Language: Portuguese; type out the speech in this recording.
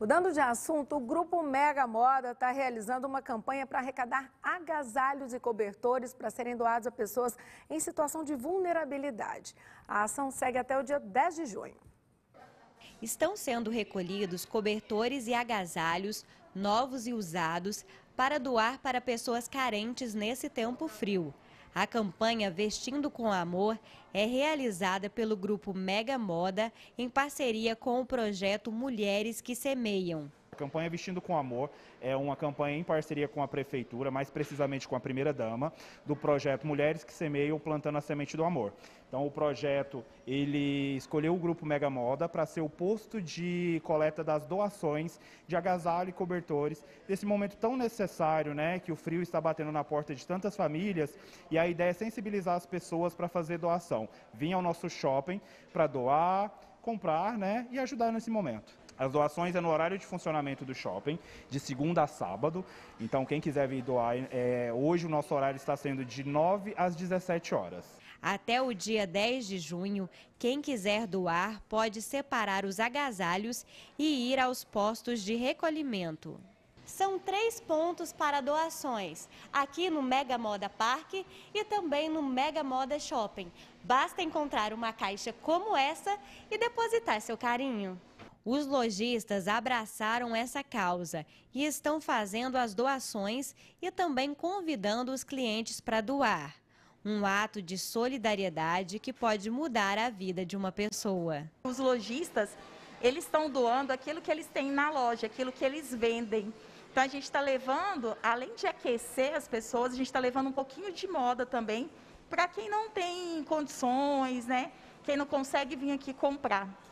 Mudando de assunto, o Grupo Mega Moda está realizando uma campanha para arrecadar agasalhos e cobertores para serem doados a pessoas em situação de vulnerabilidade. A ação segue até o dia 10 de junho. Estão sendo recolhidos cobertores e agasalhos, novos e usados, para doar para pessoas carentes nesse tempo frio. A campanha Vestindo com Amor é realizada pelo grupo Mega Moda em parceria com o projeto Mulheres que Semeiam campanha Vestindo com Amor é uma campanha em parceria com a Prefeitura, mais precisamente com a Primeira-Dama, do projeto Mulheres que Semeiam Plantando a Semente do Amor. Então, o projeto, ele escolheu o Grupo Mega Moda para ser o posto de coleta das doações de agasalho e cobertores, desse momento tão necessário, né, que o frio está batendo na porta de tantas famílias, e a ideia é sensibilizar as pessoas para fazer doação. Vim ao nosso shopping para doar, comprar, né, e ajudar nesse momento. As doações é no horário de funcionamento do shopping, de segunda a sábado. Então, quem quiser vir doar, é, hoje o nosso horário está sendo de 9 às 17 horas. Até o dia 10 de junho, quem quiser doar pode separar os agasalhos e ir aos postos de recolhimento. São três pontos para doações, aqui no Mega Moda Parque e também no Mega Moda Shopping. Basta encontrar uma caixa como essa e depositar seu carinho. Os lojistas abraçaram essa causa e estão fazendo as doações e também convidando os clientes para doar. Um ato de solidariedade que pode mudar a vida de uma pessoa. Os lojistas, eles estão doando aquilo que eles têm na loja, aquilo que eles vendem. Então a gente está levando, além de aquecer as pessoas, a gente está levando um pouquinho de moda também para quem não tem condições, né? Quem não consegue vir aqui comprar.